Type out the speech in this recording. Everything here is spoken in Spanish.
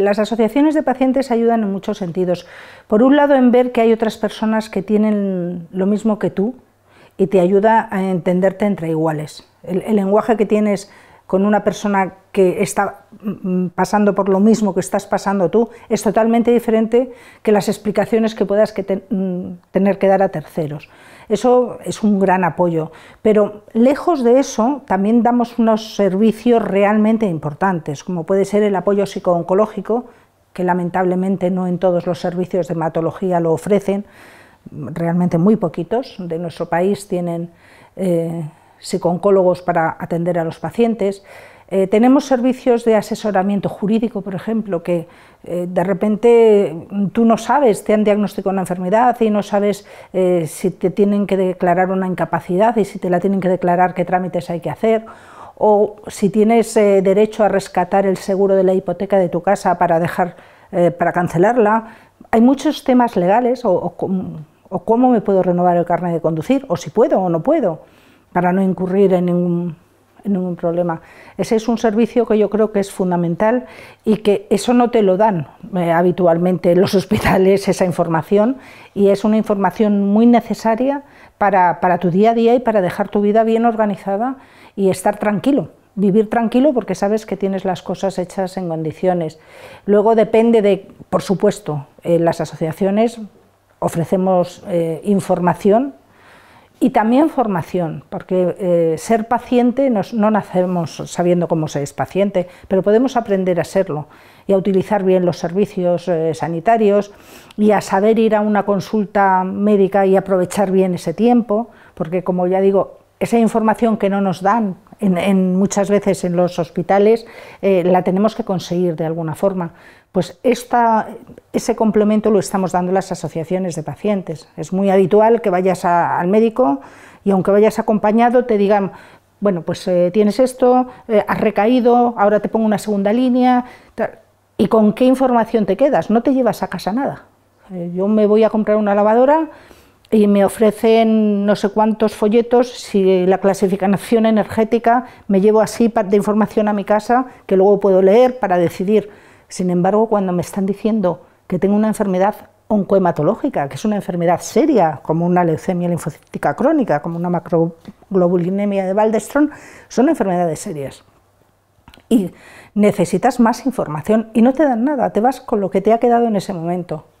Las asociaciones de pacientes ayudan en muchos sentidos. Por un lado, en ver que hay otras personas que tienen lo mismo que tú y te ayuda a entenderte entre iguales. El, lenguaje que tienes con una persona que está mm, mm, pasando por lo mismo que estás pasando tú es totalmente diferente que las explicaciones que puedas que mm, tener que dar a terceros. Eso es un gran apoyo, pero lejos de eso también damos unos servicios realmente importantes, como puede ser el apoyo psicooncológico, que lamentablemente no en todos los servicios de hematología lo ofrecen, realmente muy poquitos de nuestro país tienen... Eh, psico-oncólogos para atender a los pacientes. Eh, tenemos servicios de asesoramiento jurídico, por ejemplo, que eh, de repente mm, tú no sabes, te han diagnosticado una enfermedad y no sabes eh, si te tienen que declarar una incapacidad y si te la tienen que declarar qué trámites hay que hacer o si tienes derecho a rescatar el seguro de la hipoteca de tu casa para dejar para cancelarla. Hay muchos temas legales o, o cómo me puedo renovar el carnet de conducir o si puedo o no puedo para no incurrir en ningún, problema. Ese es un servicio que yo creo que es fundamental y que eso no te lo dan eh, habitualmente los hospitales, esa información, y es una información muy necesaria para, tu día a día y para dejar tu vida bien organizada y estar tranquilo vivir tranquilo porque sabes que tienes las cosas hechas en condiciones. Luego depende de, por supuesto, eh, las asociaciones ofrecemos eh, información y también formación, porque eh, ser paciente no nacemos sabiendo cómo ser es paciente, pero podemos aprender a serlo y a utilizar bien los servicios eh, sanitarios y a saber ir a una consulta médica y aprovechar bien ese tiempo, porque como ya digo, esa información que no nos dan en, muchas veces en los hospitales eh, la tenemos que conseguir de alguna forma. Pues ese complemento lo estamos dando las asociaciones de pacientes. Es muy habitual que vayas al médico y aunque vayas acompañado te digan, bueno, pues eh, tienes esto, eh, has recaído, ahora te pongo una segunda línea. ¿Y con qué información te quedas? No te llevas a casa nada. yo me voy a comprar una lavadora y me ofrecen no sé cuántos folletos, si la clasificación energética, me llevo así de información a mi casa que luego puedo leer para decidir. Sin embargo, cuando me están diciendo que tengo una enfermedad oncohematológica, que es una enfermedad seria, como una leucemia linfocítica crónica, como una macroglobulinemia de Baldestron, son enfermedades serias. Y necesitas más información y no te dan nada, te vas con lo que te ha quedado en ese momento.